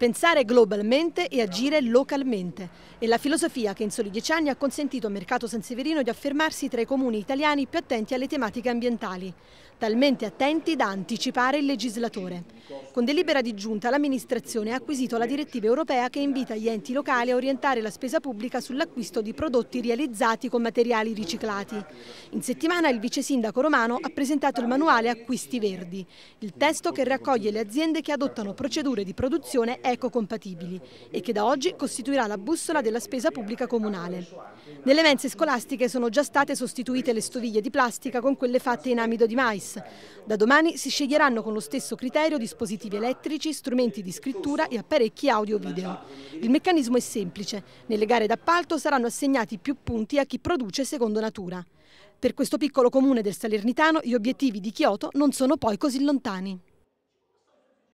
Pensare globalmente e agire localmente è la filosofia che in soli dieci anni ha consentito a Mercato San Severino di affermarsi tra i comuni italiani più attenti alle tematiche ambientali, talmente attenti da anticipare il legislatore. Con delibera di giunta l'amministrazione ha acquisito la direttiva europea che invita gli enti locali a orientare la spesa pubblica sull'acquisto di prodotti realizzati con materiali riciclati. In settimana il vice sindaco romano ha presentato il manuale Acquisti Verdi, il testo che raccoglie le aziende che adottano procedure di produzione produzione ecocompatibili e che da oggi costituirà la bussola della spesa pubblica comunale. Nelle mense scolastiche sono già state sostituite le stoviglie di plastica con quelle fatte in amido di mais. Da domani si sceglieranno con lo stesso criterio dispositivi elettrici, strumenti di scrittura e apparecchi audio-video. Il meccanismo è semplice. Nelle gare d'appalto saranno assegnati più punti a chi produce secondo natura. Per questo piccolo comune del Salernitano gli obiettivi di Kyoto non sono poi così lontani.